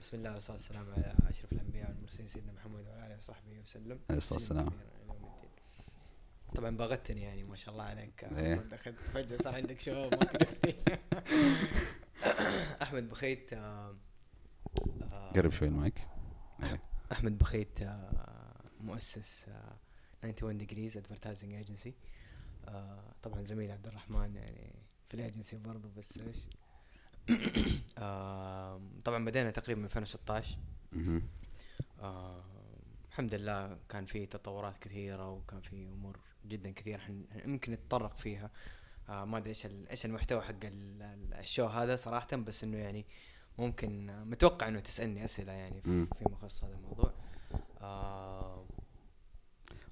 بسم الله والصلاة والسلام على أشرف الأنبياء والمرسلين سيدنا محمد وعلى آله وصحبه وسلم عليه الصلاة والسلام طبعا باغتني يعني ما شاء الله عليك إيه. دخلت فجأة صار عندك شو أحمد بخيت آه، آه، قرب شوي المايك إيه. أحمد بخيت آه، مؤسس 91 ديجريز ادفرتايزنج ايجنسي طبعا زميلي عبد الرحمن يعني في الايجنسي برضه بس ايش آه طبعا بدينا تقريبا من 2016 اها الحمد لله كان في تطورات كثيره وكان في امور جدا كثيره يمكن نتطرق فيها آه ما ادري ايش ايش المحتوى حق الشو هذا صراحه بس انه يعني ممكن آه، متوقع انه تسالني اسئله يعني فيما في مخصص هذا الموضوع آه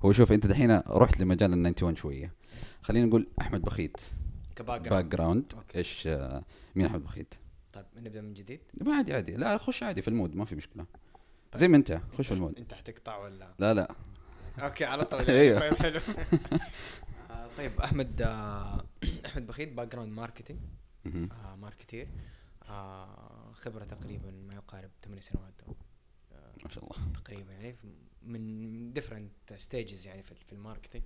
هو شوف انت دحين رحت لمجال ال 91 شويه خلينا نقول احمد بخيت كباك جراوند ايش آه، مين احمد بخيت؟ طيب نبدا من جديد؟ ما عادي عادي لا خش عادي في المود ما في مشكله طيب. زي ما انت خش في المود انت حتقطع ولا لا لا اوكي على طول أيوه. طيب حلو آه، طيب احمد آه، احمد بخيت باك جراوند ماركتنج ماركتير خبره تقريبا ما يقارب ثمان سنوات آه، ما شاء الله تقريبا يعني من ديفرنت ستيجز يعني في الماركتنج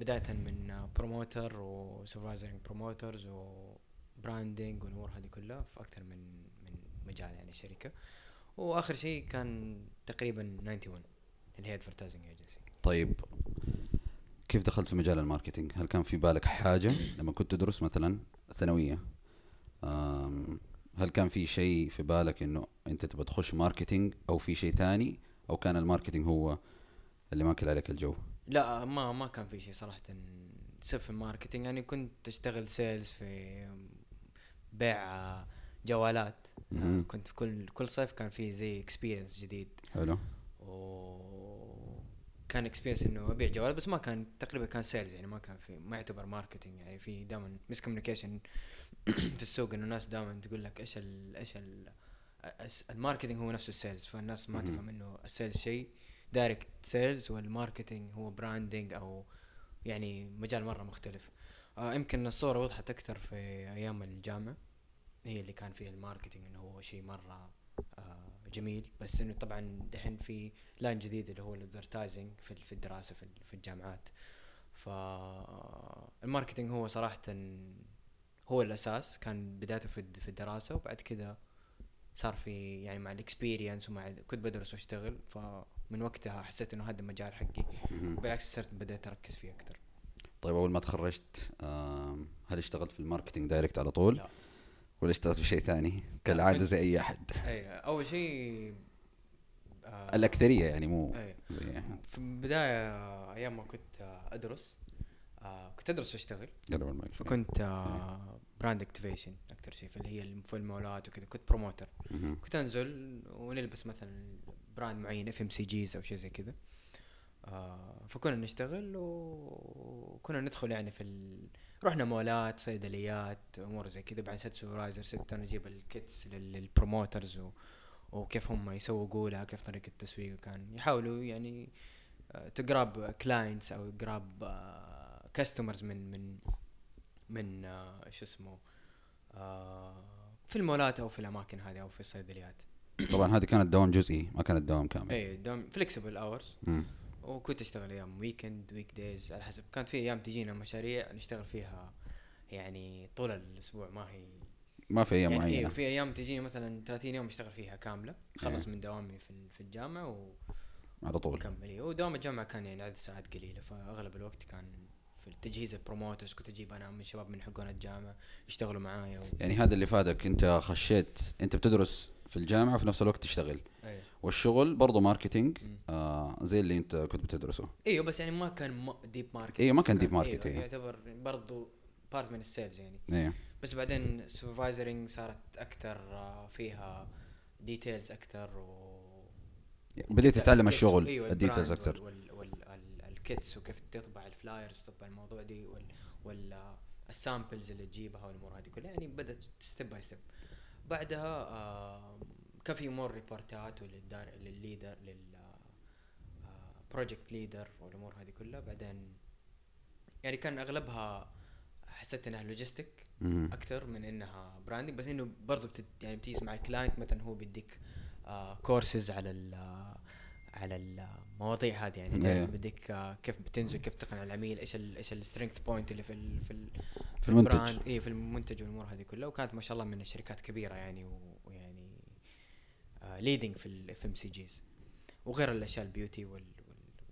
بدايه من بروموتر وسوبرفايزنج بروموترز و براندنج والامور هذه كلها في اكثر من من مجال يعني شركه واخر شيء كان تقريبا 91 اللي هي ادفرتايزنج ايجنسي طيب كيف دخلت في مجال الماركتينج؟ هل كان في بالك حاجه لما كنت تدرس مثلا ثانويه هل كان في شيء في بالك انه انت تبغى تخش ماركتينج او في شيء ثاني او كان الماركتينج هو اللي ماكل عليك الجو؟ لا ما ما كان في شيء صراحه صفر الماركتينج يعني كنت اشتغل سيلز في بيع جوالات كنت كل كل صيف كان في زي اكسبيرينس جديد حلو وكان اكسبيرينس انه ابيع جوال بس ما كان تقريبا كان سيلز يعني ما كان في ما يعتبر ماركتينج يعني في دائما مس كوميونيكيشن في السوق انه الناس دائما تقول لك ايش ال ايش ال الماركتينج هو نفسه السيلز فالناس ما تفهم انه السيلز شيء دايركت سيلز والماركتينج هو براندنج او يعني مجال مره مختلف آه يمكن الصورة وضحت أكثر في أيام الجامعة هي اللي كان فيها الماركتينج إنه هو شيء مرة آه جميل بس إنه طبعا دحين في لان جديد اللي هو الادفرتايزنج في, الدراسة في الجامعات فالماركتينج آه، هو صراحة هو الأساس كان بدايته في الدراسة وبعد كذا صار في يعني مع الاكسبيرينس ومع كنت بدرس واشتغل فمن وقتها حسيت انه هذا المجال حقي بالعكس صرت بديت اركز فيه اكثر طيب اول ما تخرجت هل اشتغلت في الماركتينج دايركت على طول؟ لا ولا اشتغلت في شيء ثاني كالعاده زي اي احد؟ اي اول شيء آه الاكثريه يعني مو أي. زي أحد. في البدايه ايام ما كنت آه، ادرس آه كنت ادرس واشتغل فكنت آه براند اكتيفيشن اكثر شيء اللي هي في المولات وكذا كنت بروموتر كنت انزل ونلبس مثلا براند معين اف ام سي جيز او شيء زي كذا آه، فكنا نشتغل وكنا ندخل يعني في ال... رحنا مولات صيدليات امور زي كذا بعد ست سوبرايزر ست انا اجيب الكيتس للبروموترز و... وكيف هم يسوقوا لها كيف طريقه التسويق كان يحاولوا يعني تقرب آه، كلاينتس او تقرب كاستمرز آه، من من من شو اسمه في المولات او في الاماكن هذه او في الصيدليات طبعا هذه كانت دوام جزئي ما كانت دوام كامل اي دوام فليكسبل اورز وكنت اشتغل ايام ويكند ويك دايز على حسب كانت في ايام تجينا مشاريع نشتغل فيها يعني طول الاسبوع ما هي ما في ايام يعني إيه، معينه في ايام تجيني مثلا 30 يوم اشتغل فيها كامله خلص ايه. من دوامي في في الجامعه و على طول كملي إيه، ودوام الجامعه كان يعني عدد ساعات قليله فاغلب الوقت كان في تجهيز البروموترز كنت اجيب انا من شباب من حقون الجامعه يشتغلوا معايا و... يعني هذا اللي فادك انت خشيت انت بتدرس في الجامعه وفي نفس الوقت تشتغل أيه. والشغل برضه ماركتينج آه زي اللي انت كنت بتدرسه ايوه بس يعني ما كان ديب ماركت ايوه ما كان ديب ماركت ايوه يعني يعتبر برضه بارت من السيلز يعني ايوه بس بعدين سوبرفايزرنج صارت اكثر آه، فيها ديتيلز اكثر و بديت تتعلم الشغل أيوة الديتيلز اكثر والكيتس وكيف تطبع الفلايرز وتطبع الموضوع دي وال, وال السامبلز آه، اللي تجيبها والامور هذه كلها يعني بدات ستيب باي ستيب بعدها آه كان في مور ريبورتات للدار للليدر لل بروجكت ليدر والامور هذه كلها بعدين يعني كان اغلبها حسيت انها لوجيستيك اكثر من انها براندنج بس انه برضه بتد يعني بتجلس مع الكلاينت مثلا هو بيديك آه كورسز على ال آه، على المواضيع آه، هذه يعني yeah. بدك آه، كيف بتنزل كيف تقنع العميل ايش الـ ايش السترينث بوينت اللي في الـ في, الـ في المنتج اي في المنتج والامور هذه كلها وكانت ما شاء الله من الشركات كبيره يعني ويعني ليدنج في الاف ام سي جيز وغير الاشياء البيوتي وال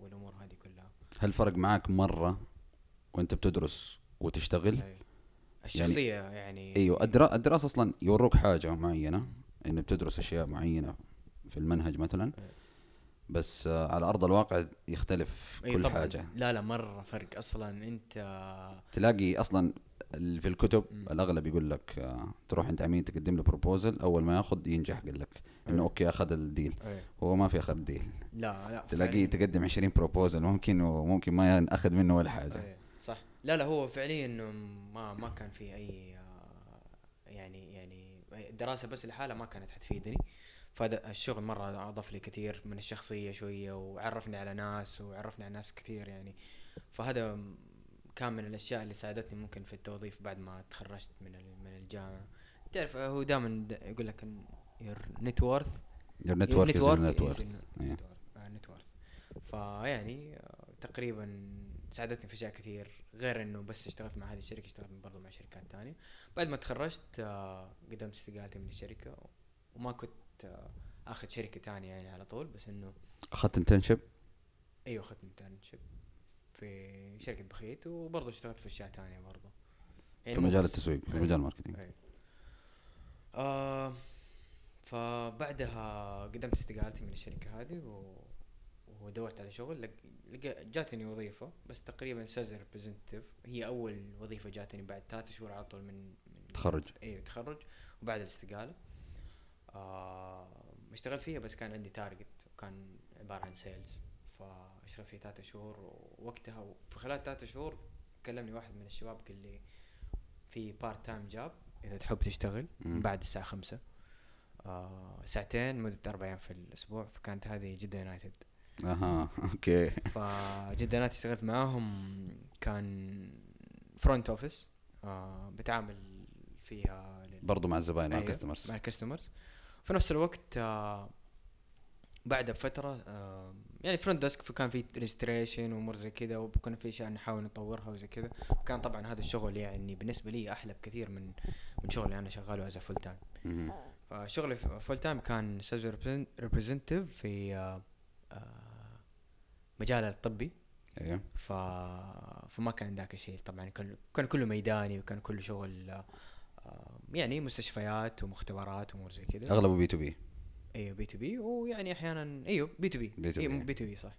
والامور هذه كلها هل فرق معاك مره وانت بتدرس وتشتغل الشخصيه يعني, يعني ايوه الدراسه اصلا يوروك حاجه معينه انك بتدرس اشياء معينه في المنهج مثلا أيوة. بس آه، على ارض الواقع يختلف أيوة كل طبعًا. حاجه لا لا مره فرق اصلا انت تلاقي اصلا في الكتب م. الاغلب يقول لك آه، تروح انت عميل تقدم له بروبوزل اول ما ياخذ ينجح قال لك انه اوكي اخذ الديل أيه. هو ما في اخذ ديل لا لا تلاقيه تقدم 20 بروبوزل ممكن وممكن ما ياخذ منه ولا حاجه أيه. صح لا لا هو فعليا ما ما كان في اي يعني يعني الدراسه بس لحالها ما كانت حتفيدني فهذا الشغل مره اضاف لي كثير من الشخصيه شويه وعرفني على ناس وعرفني على ناس كثير يعني فهذا كان من الاشياء اللي ساعدتني ممكن في التوظيف بعد ما تخرجت من من الجامعه تعرف هو دائما يقول لك يور نت وورث يور نت يور نت ورث نت ورث فيعني تقريبا ساعدتني في اشياء كثير غير انه بس اشتغلت مع هذه الشركه اشتغلت برضه مع شركات ثانيه بعد ما تخرجت uh, قدمت استقالتي من الشركه وما كنت uh, اخذ شركه ثانيه يعني على طول بس انه اخذت انترنشيب ايوه اخذت انترنشيب في شركه بخيت وبرضه اشتغلت في اشياء ثانيه برضه يعني في مجال التسويق في أيوة. مجال الماركتينج أيوه. آه فبعدها قدمت استقالتي من الشركه هذه و... ودورت على شغل لق... لق... جاتني وظيفه بس تقريبا سيلز ريبريزنتيف هي اول وظيفه جاتني بعد ثلاثة شهور على طول من, من تخرج ايوه تخرج وبعد الاستقاله آه... اشتغلت فيها بس كان عندي تارجت وكان عباره عن سيلز فاشتغلت فيها ثلاثة شهور ووقتها في خلال ثلاثة شهور كلمني واحد من الشباب قال لي في بارت تايم جاب اذا تحب تشتغل بعد الساعه خمسة آه، ساعتين مدة أربع أيام في الأسبوع فكانت هذه جدة يونايتد اها اوكي فجدة يونايتد اشتغلت معاهم كان فرونت اوفيس آه بتعامل فيها لل... برضو مع الزباين مع الكستمرز أيوة، مع الكستمرز في نفس الوقت آه بعدها بفتره آه يعني فرونت ديسك فكان في ريجستريشن وامور زي كذا وكنا في اشياء نحاول نطورها وزي كذا وكان طبعا هذا الشغل يعني بالنسبه لي احلى بكثير من من شغل انا شغاله از فول تايم فشغلي فول تايم كان سيلز ريبريزنتيف في آه، آه، مجال الطبي ايوه ف... فما كان ذاك الشيء طبعا كان كان كله ميداني وكان كله شغل آه، يعني مستشفيات ومختبرات وامور زي كذا اغلبه بي تو بي ايوه بي تو بي ويعني احيانا ايوه بي تو بي بي تو بي, بي, تو بي صح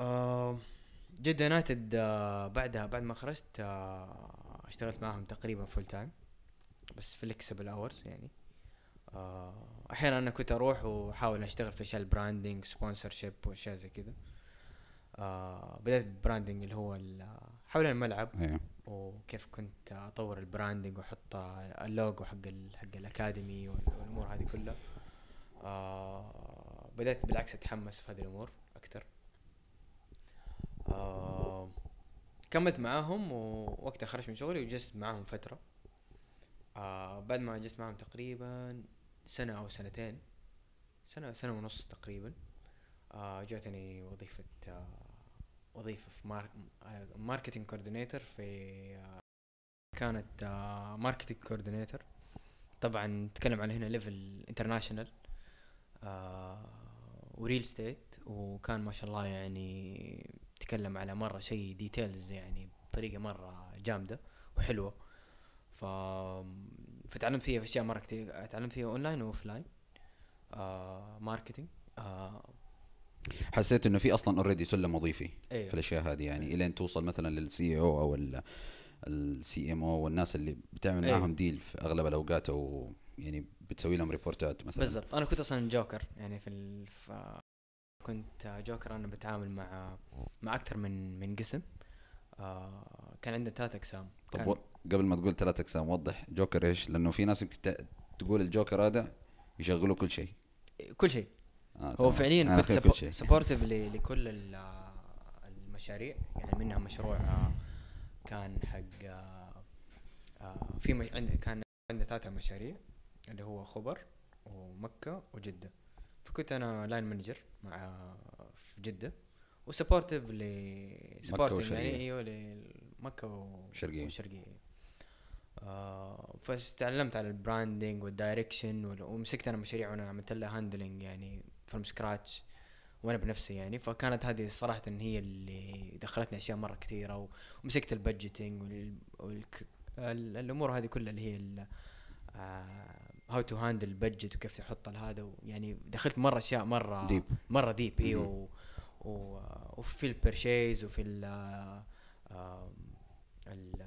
آه جدة يونايتد بعدها بعد ما خرجت آه اشتغلت معاهم تقريبا فول تايم بس فليكسبل اورز يعني آه، احيانا انا كنت اروح واحاول اشتغل في اشياء البراندنج سبونسر شيب واشياء زي كذا آه، بدات براندنج اللي هو حول الملعب إيه. وكيف كنت اطور البراندنج واحط اللوجو حق حق الاكاديمي والامور هذه كلها آه، بدات بالعكس اتحمس في هذه الامور اكثر كملت معاهم ووقتها خرجت من شغلي وجلست معاهم فتره آه بعد ما جلست معهم تقريبا سنة أو سنتين سنة سنة ونص تقريبا آه جاتني وظيفة آه وظيفة في مارك ماركتينج كوردينيتور في آه كانت آه ماركتينج كوردينيتور طبعا نتكلم عن هنا ليفل انترناشونال آه وريل ستيت وكان ما شاء الله يعني تكلم على مرة شيء ديتيلز يعني بطريقة مرة جامدة وحلوة ف فتعلمت فيها في اشياء مره كثير تعلمت فيها اونلاين واوف لاين ماركتينج حسيت انه في اصلا اوريدي سلم وظيفي أيوه. في الاشياء هذه يعني إيه. الين توصل مثلا للسي او او السي ام او والناس اللي بتعمل أيوه. معاهم ديل في اغلب الاوقات او يعني بتسوي لهم ريبورتات مثلا بالضبط انا كنت اصلا جوكر يعني في الف... كنت جوكر انا بتعامل مع مع اكثر من من قسم آه، كان عندنا ثلاث اقسام طب قبل ما تقول ثلاث اقسام وضح جوكر ايش لانه في ناس يمكن تقول الجوكر هذا يشغلوا كل شيء كل شيء آه هو فعليا آه، كنت سبورتيف لكل المشاريع يعني منها مشروع آه، كان حق آه، في مش... عند كان عندنا ثلاثة مشاريع اللي هو خبر ومكة وجدة فكنت أنا لاين مانجر مع في جدة وسبورتيف ل سبورتيف يعني ايوه لمكة وشرقية والشرقية آه، فتعلمت على البراندنج والدايركشن ومسكت انا مشاريع وانا عملت لها هاندلنج يعني فروم سكراتش وانا بنفسي يعني فكانت هذه صراحه هي اللي دخلتني اشياء مره كثيره ومسكت البادجيتنج والامور هذه كلها اللي هي هاو تو هاندل البادجت وكيف تحط هذا يعني دخلت مره اشياء مره ديب مره ديب اي و... وفي البرشيز وفي ال... آه، ال...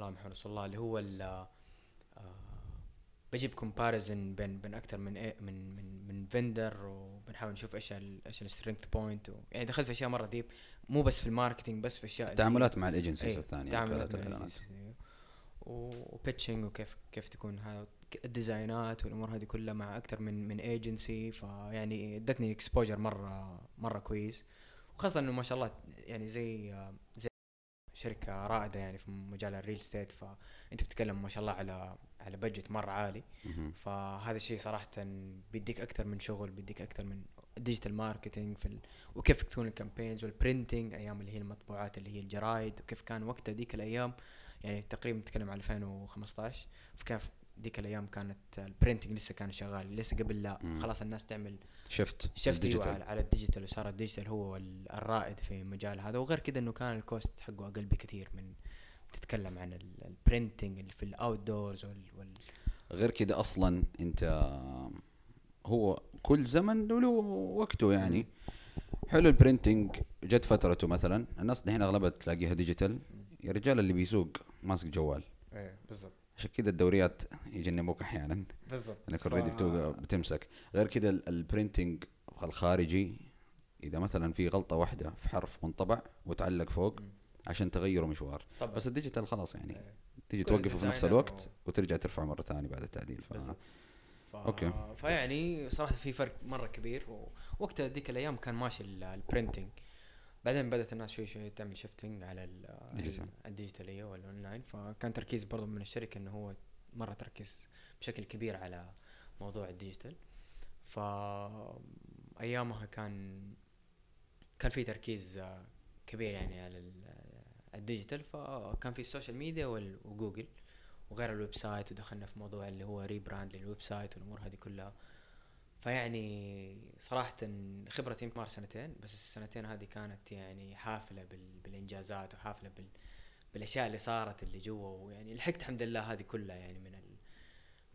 اللهم رسول الله اللي هو ال آه، بجيب كومباريزن بين بين اكثر من إيه من من من فندر وبنحاول نشوف ايش ايش السترينث بوينت يعني دخلت في اشياء مره ديب مو بس في الماركتينج بس في اشياء تعاملات مع الايجنسيز ايه الثانيه تعاملات الايجنسيز إيه. وبيتشنج وكيف كيف تكون هذا الديزاينات والامور هذه كلها مع اكثر من من ايجنسي فيعني ادتني اكسبوجر مره مره كويس وخاصه انه ما شاء الله يعني زي آه، زي شركه رائده يعني في مجال الريل ستيت فانت بتتكلم ما شاء الله على على بجت مره عالي فهذا الشيء صراحه بيديك اكثر من شغل بيديك اكثر من ديجيتال ماركتينج في ال... وكيف تكون الكامبينز والبرنتنج ايام اللي هي المطبوعات اللي هي الجرايد وكيف كان وقتها ذيك الايام يعني تقريبا نتكلم عن 2015 فكيف ذيك الايام كانت البرنتنج لسه كان شغال لسه قبل لا خلاص الناس تعمل شفت شفت أيوة، الديجيتال. على الديجيتال وصار الديجيتال هو الرائد في المجال هذا وغير كذا انه كان الكوست حقه اقل بكثير من تتكلم عن البرنتنج اللي في الاوت دورز وال, وال غير كذا اصلا انت هو كل زمن له وقته يعني حلو البرنتنج جت فترته مثلا الناس دحين اغلبها تلاقيها ديجيتال يا رجال اللي بيسوق ماسك جوال ايه بالضبط عشان كده الدوريات يجنبوك احيانا بالظبط لانك اوريدي ف... بتمسك غير كده البرنتنج الخارجي اذا مثلا في غلطه واحده في حرف وانطبع وتعلق فوق عشان تغيره مشوار طبعا. بس الديجيتال خلاص يعني طيب. تيجي توقفه في نفس الوقت و... وترجع ترفعه مره ثانيه بعد التعديل ف... ف... اوكي فيعني صراحه في فرق مره كبير ووقتها ذيك الايام كان ماشي البرنتنج بعدين بدات الناس شوي شوي تعمل شيفتنج على الديجيتال الديجيتاليه أيوة، والاونلاين فكان تركيز برضه من الشركه انه هو مره تركيز بشكل كبير على موضوع الديجيتال ف ايامها كان كان في تركيز آه، كبير يعني على الديجيتال فكان في السوشيال ميديا وجوجل وغير الويب سايت ودخلنا في موضوع اللي هو ريبراند للويب سايت والامور هذه كلها فيعني صراحة خبرتي يمكن مار سنتين بس السنتين هذه كانت يعني حافلة بال... بالإنجازات وحافلة بال... بالأشياء اللي صارت اللي جوا ويعني لحقت الحمد لله هذه كلها يعني من, ال...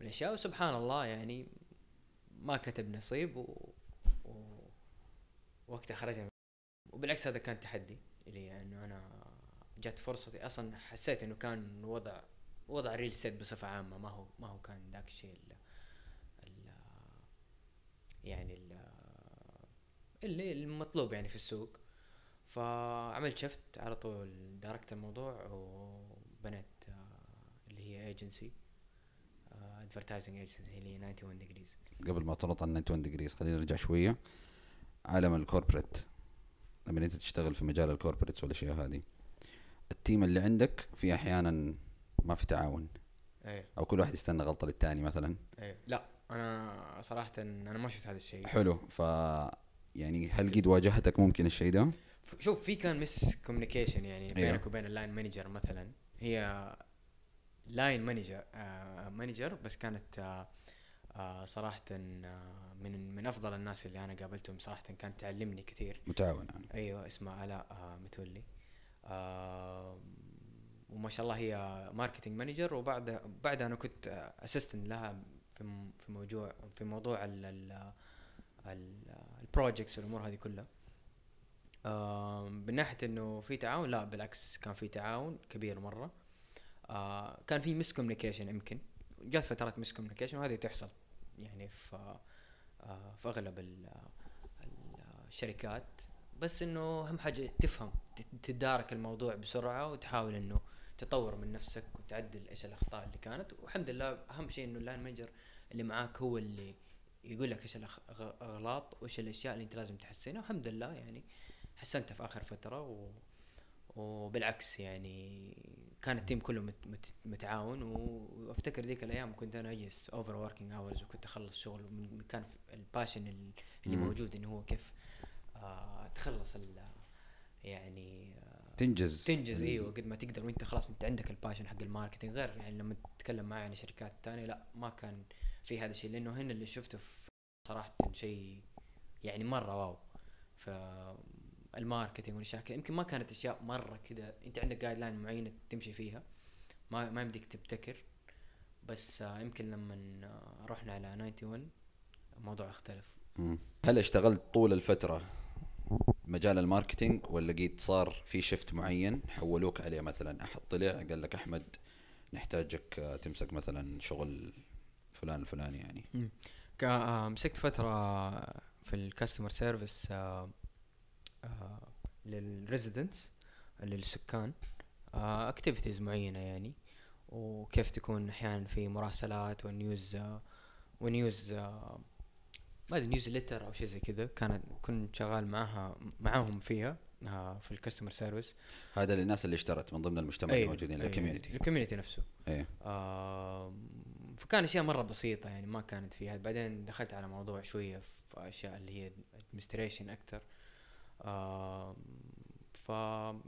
من الأشياء وسبحان الله يعني ما كتب نصيب و... و... وقتها خرجنا وبالعكس هذا كان تحدي لي يعني انه انا جت فرصتي اصلا حسيت انه كان وضع وضع ريل سيت بصفه عامه ما هو ما هو كان ذاك الشيء اللي يعني اللي المطلوب يعني في السوق فعملت شفت على طول داركت الموضوع وبنيت آه، اللي هي ايجنسي ادفرتايزنج ايجنسي اللي هي 91 ديجريز قبل ما تنط على 91 ديجريز خلينا نرجع شويه عالم الكوربريت لما انت تشتغل في مجال الكوربريتس والاشياء هذه التيم اللي عندك في احيانا ما في تعاون أيه. او كل واحد يستنى غلطه للثاني مثلا أيه. لا انا صراحه انا ما شفت هذا الشيء حلو ف يعني هل قد واجهتك ممكن الشيء ده؟ شوف في كان مس كوميونيكيشن يعني أيوه. بينك أيوه. وبين اللاين مانجر مثلا هي لاين مانجر آه مانجر بس كانت آه آه صراحة آه، من من أفضل الناس اللي أنا قابلتهم صراحة كانت تعلمني كثير متعاون يعني. أيوه اسمها آلاء آه متولي آه وما شاء الله هي ماركتنج مانجر وبعدها بعدها أنا كنت أسيستنت لها في في موضوع في موضوع البروجكتس والامور هذه كلها من ناحيه انه في تعاون لا بالعكس كان في تعاون كبير مره كان في مس كوميونيكيشن يمكن جات فترات مس كوميونيكيشن وهذه تحصل يعني في في اغلب الشركات بس انه اهم حاجه تفهم تدارك الموضوع بسرعه وتحاول انه تطور من نفسك وتعدل ايش الاخطاء اللي كانت والحمد لله اهم شيء انه اللاين مانجر اللي معاك هو اللي يقول لك ايش الاغلاط وايش الاشياء اللي انت لازم تحسنها والحمد لله يعني حسنتها في اخر فتره و... وبالعكس يعني كان التيم كله مت... مت... متعاون وافتكر ذيك الايام كنت انا اجلس اوفر وركينج اورز وكنت اخلص شغل من كان الباشن اللي موجود انه هو كيف آه تخلص ال... يعني تنجز تنجز يعني ايوه قد ما تقدر وانت خلاص انت عندك الباشن حق الماركتينغ غير يعني لما تتكلم معي عن شركات ثانيه لا ما كان في هذا الشيء لانه هنا اللي شفته صراحه شيء يعني مره واو ف الماركتينج والاشياء يمكن ما كانت اشياء مره كذا انت عندك جايد لاين معينه تمشي فيها ما ما يمديك تبتكر بس آه، يمكن لما رحنا على 91 الموضوع اختلف هل اشتغلت طول الفتره مجال الماركتينج ولا لقيت صار في شفت معين حولوك عليه مثلا احد طلع قال لك احمد نحتاجك آه، تمسك مثلا شغل فلان الفلاني يعني آه، مسكت فتره آه، في الكاستمر سيرفيس للريزيدنتس للسكان اكتيفيتيز معينه يعني وكيف تكون احيانا في مراسلات ونيوز ونيوز ما ادري نيوزلتر او شيء زي كذا كانت كنت شغال معاها معاهم فيها آه، في الكاستمر سيرفيس هذا للناس اللي اشترت من ضمن المجتمع أيه الموجودين أيه الكوميونتي الكوميونتي نفسه أيه آه فكان اشياء مره بسيطه يعني ما كانت فيها بعدين دخلت على موضوع شويه في اشياء اللي هي ادمنستريشن اكثر آه ف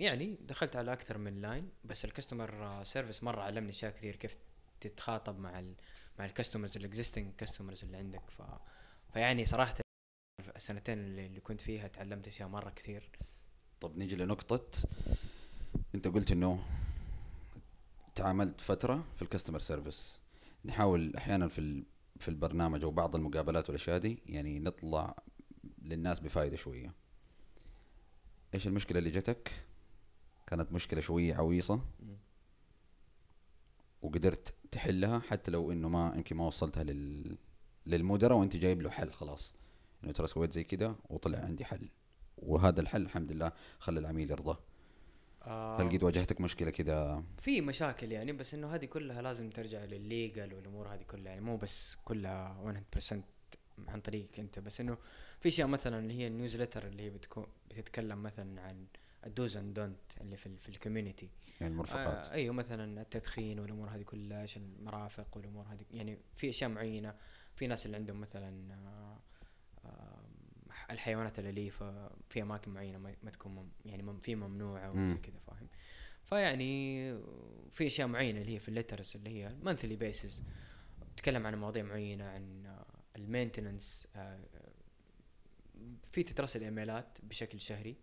يعني دخلت على اكثر من لاين بس الكاستمر سيرفيس مره علمني اشياء كثير كيف تتخاطب مع الـ مع الكاستمرز الاكزيستنج كاستمرز اللي عندك ف فيعني صراحه السنتين اللي كنت فيها تعلمت اشياء مره كثير طب نيجي لنقطه انت قلت انه تعاملت فتره في الكاستمر سيرفيس نحاول احيانا في في البرنامج او بعض المقابلات والاشياء دي يعني نطلع للناس بفائده شويه ايش المشكله اللي جتك كانت مشكله شويه عويصه وقدرت تحلها حتى لو انه ما يمكن ما وصلتها لل للمدراء وانت جايب له حل خلاص انه ترى سويت زي كذا وطلع عندي حل وهذا الحل الحمد لله خلى العميل يرضى آه هل قد واجهتك مشكله كذا في مشاكل يعني بس انه هذه كلها لازم ترجع للليجل والامور هذه كلها يعني مو بس كلها 100% عن طريقك انت بس انه في اشياء مثلا اللي هي النيوزلتر اللي هي بتكون بتتكلم مثلا عن الدوز اند دونت اللي في, في الكوميونتي يعني المرفقات آه ايوه مثلا التدخين والامور هذه كلها عشان المرافق والامور هذه يعني في اشياء معينه في ناس اللي عندهم مثلا آه آه الحيوانات الاليفه في اماكن معينه ما تكون يعني في ممنوعه وزي كذا فاهم فيعني في اشياء معينه اللي هي في الليترز اللي هي المنثلي بيسز تتكلم عن مواضيع معينه عن آه، المينتننس آه، في تترسل ايميلات بشكل شهري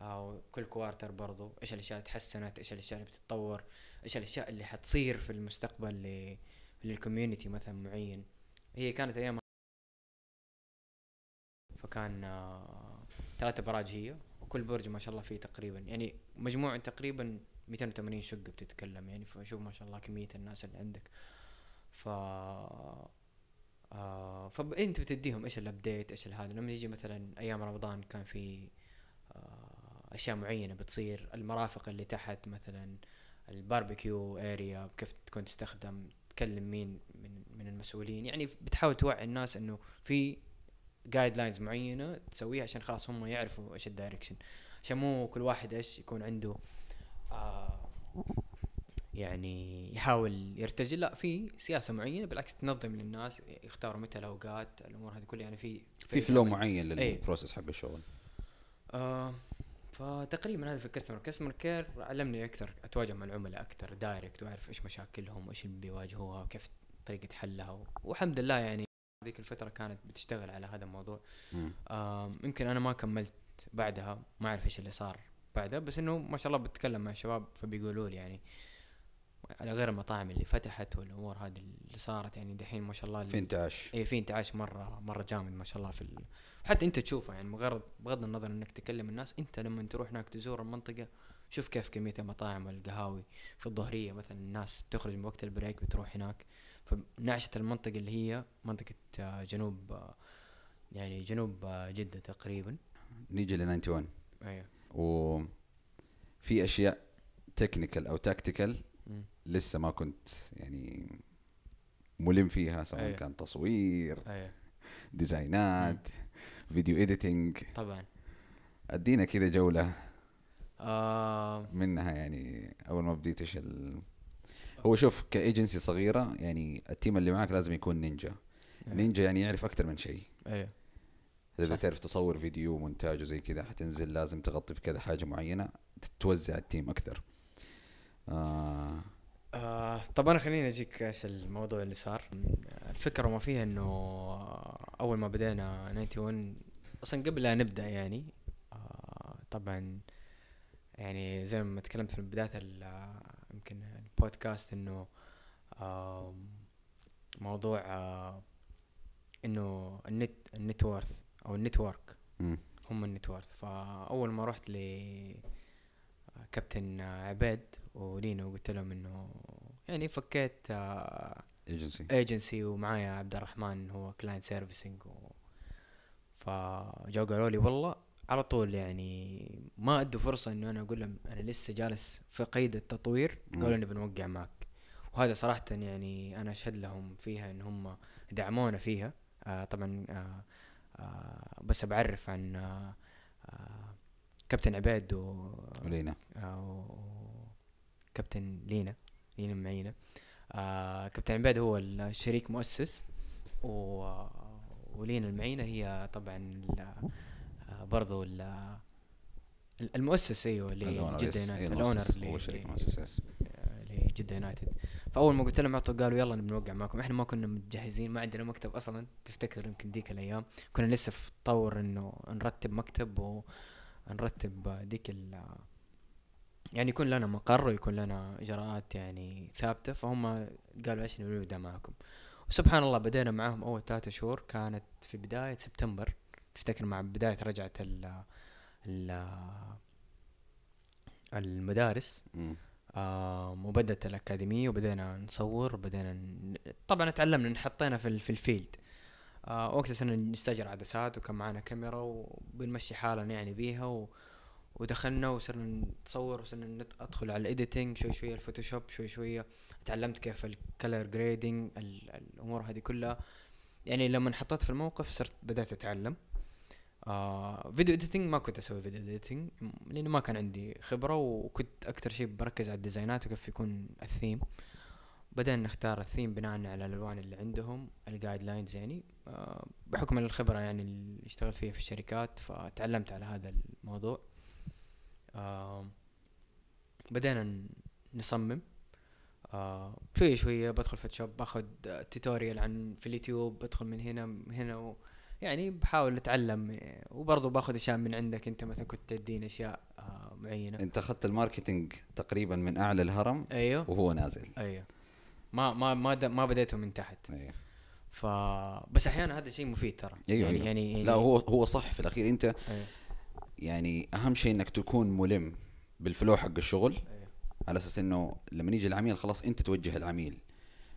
او كل كوارتر برضو ايش الاشياء اللي تحسنت ايش الاشياء اللي بتتطور ايش الاشياء اللي حتصير في المستقبل للكوميونتي مثلا معين هي كانت ايام فكان آه، ثلاثة براج هي وكل برج ما شاء الله فيه تقريبا يعني مجموع تقريبا 280 شقة بتتكلم يعني فشوف ما شاء الله كمية الناس اللي عندك ف آه، فانت بتديهم ايش الابديت ايش هذا لما يجي مثلا ايام رمضان كان في آه، اشياء معينه بتصير المرافق اللي تحت مثلا الباربيكيو اريا كيف تكون تستخدم تكلم مين من من المسؤولين يعني بتحاول توعي الناس انه في جايد لاينز معينه تسويها عشان خلاص هم يعرفوا ايش الدايركشن عشان مو كل واحد ايش يكون عنده آه، يعني يحاول يرتجل لا في سياسه معينه بالعكس تنظم للناس يختاروا متى الاوقات الامور هذه كلها يعني في في فلو معين إيه. للبروسس حق الشغل آه فتقريبا هذا في الكاستمر كاستمر كير علمني اكثر اتواجه مع العملاء اكثر دايركت واعرف ايش مشاكلهم وايش اللي بيواجهوها وكيف طريقه حلها والحمد لله يعني هذيك الفتره كانت بتشتغل على هذا الموضوع يمكن انا ما كملت بعدها ما اعرف ايش اللي صار بعدها بس انه ما شاء الله بتكلم مع الشباب فبيقولوا لي يعني على غير المطاعم اللي فتحت والامور هذه اللي صارت يعني دحين ما شاء الله في انتعاش اي في انتعاش مره مره جامد ما شاء الله في حتى انت تشوفه يعني مجرد بغض النظر انك تكلم الناس انت لما تروح هناك تزور المنطقه شوف كيف كميه المطاعم والقهاوي في الظهريه مثلا الناس بتخرج من وقت البريك بتروح هناك فنعشه المنطقه اللي هي منطقه آه، جنوب آه، يعني جنوب آه، جده تقريبا نيجي ل 91 ايوه وفي اشياء تكنيكال او تاكتيكال لسه ما كنت يعني ملم فيها سواء أيه. كان تصوير أيه. ديزاينات فيديو اديتنج طبعا ادينا كذا جوله آه. منها يعني اول ما بديت ايش ال... هو شوف كايجنسي صغيره يعني التيم اللي معك لازم يكون نينجا أيه. نينجا يعني يعرف اكثر من شيء ايوه اذا تعرف تصور فيديو ومونتاج وزي كذا حتنزل لازم تغطي في كذا حاجه معينه توزع التيم اكثر آه. آه طب انا خليني اجيك ايش الموضوع اللي صار الفكره ما فيها انه اول ما بدينا 91 اصلا قبل لا نبدا يعني آه طبعا يعني زي ما تكلمت في بدايه آه، يمكن البودكاست انه آه موضوع آه انه النت النت وورث او النتورك هم النت وورث فاول ما رحت لكابتن آه، عبيد ولينو قلت لهم انه يعني فكيت آه ايجنسي ايجنسي ومعايا عبد الرحمن هو كلاين سيرفيسنج و... فجو قالوا لي والله على طول يعني ما ادوا فرصه انه انا اقول لهم انا لسه جالس في قيد التطوير قالوا لي بنوقع معك وهذا صراحه يعني انا اشهد لهم فيها ان هم دعمونا فيها آه طبعا آه آه بس بعرف عن آه آه كابتن عبيد ولينا آه وكابتن لينا لينا معينه آه كابتن عباد هو الشريك مؤسس و ولينا المعينه هي طبعا آه، برضو المؤسس ايوه لجده يونايتد الاونر هو شريك مؤسس لجده يونايتد فاول ما قلت لهم اعطوا قالوا يلا بنوقع معكم احنا ما كنا متجهزين ما عندنا مكتب اصلا تفتكر يمكن ذيك الايام كنا لسه في تطور انه نرتب مكتب ونرتب ذيك يعني يكون لنا مقر ويكون لنا اجراءات يعني ثابته فهم قالوا ايش نبي نبدا معاكم وسبحان الله بدينا معاهم اول ثلاثة شهور كانت في بدايه سبتمبر تفتكر مع بدايه رجعه ال ال المدارس آه وبدت الأكاديمية وبدينا نصور وبدينا ن... طبعا تعلمنا حطينا في, في الفيلد آه وقتها صرنا نستأجر عدسات وكان معنا كاميرا وبنمشي حالنا يعني بيها و... ودخلنا وصرنا نصور وصرنا ندخل على الايديتنج شوي شوي الفوتوشوب شوي شوي تعلمت كيف الكلر جريدنج الامور هذه كلها يعني لما انحطيت في الموقف صرت بدات اتعلم آه فيديو اديتنج ما كنت اسوي فيديو اديتنج لانه ما كان عندي خبره وكنت اكثر شيء بركز على الديزاينات وكيف يكون الثيم بدأنا نختار الثيم بناء على الالوان اللي عندهم الجايد لاينز يعني آه بحكم الخبره يعني اللي اشتغلت فيها في الشركات فتعلمت على هذا الموضوع بدينا نصمم شوية شوية بدخل فوتوشوب باخذ توتوريال عن في اليوتيوب بدخل من هنا من هنا و يعني بحاول اتعلم آه، وبرضه باخذ اشياء من عندك انت مثلا كنت تديني اشياء آه، معينه انت اخذت الماركتينج تقريبا من اعلى الهرم ايوه وهو نازل ايوه ما ما ما ما بديته من تحت ايوه ف بس احيانا هذا شيء مفيد ترى أيوه يعني, أيوه. يعني لا يعني- هو هو صح في الاخير انت أيوه. يعني اهم شيء انك تكون ملم بالفلو حق الشغل أيوه. على اساس انه لما يجي العميل خلاص انت توجه العميل